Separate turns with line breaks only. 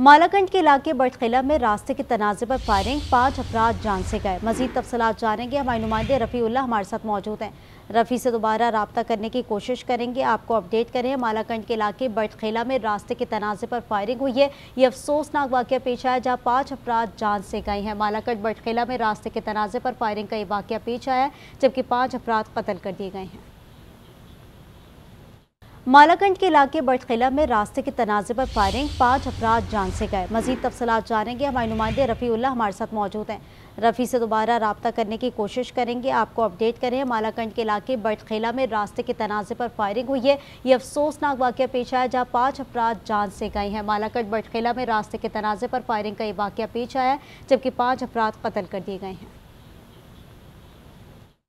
मालाकंड के इलाके बटखिला में रास्ते के तनाजे पर फायरिंग पाँच अपराध जान से गए मजीद तफसलत जानेंगे हमारे नुमाइंदे रफ़ील्ला हमारे साथ मौजूद हैं रफ़ी से दोबारा रबता करने की कोशिश करेंगे आपको अपडेट करें मालाकंड के इलाके बटखिला में रास्ते के तनाजे पर फायरिंग हुई है ये अफसोसनाक वाक्य पेश आया जहाँ पाँच अफराद जान से गए हैं मालाकंड बटखेला में रास्ते के तनाजे पर फायरिंग का ये वाक़ पेश आया जबकि पाँच अफराद कतल कर दिए गए हैं मालाकंड के इलाके बटखिला में रास्ते के तनाजे पर फायरिंग पाँच अफराद जान से गए मजीद तफसलत जानेंगे हमारे नुमाइंदे रफ़ीउल्ला हमारे साथ मौजूद हैं रफ़ी से दोबारा रबता करने की कोशिश करेंगे आपको अपडेट करें मालाकंड के इलाके बटखिला में रास्ते के तनाजे पर फायरिंग हुई है ये अफसोसनाक वाक़ पेश आया जहाँ पाँच अफराद जान से गए हैं मालाकंड बटखेला में रास्ते के तनाजे पर फायरिंग का ये वाक़ पेश आया जबकि पाँच अफराद कतल कर दिए गए हैं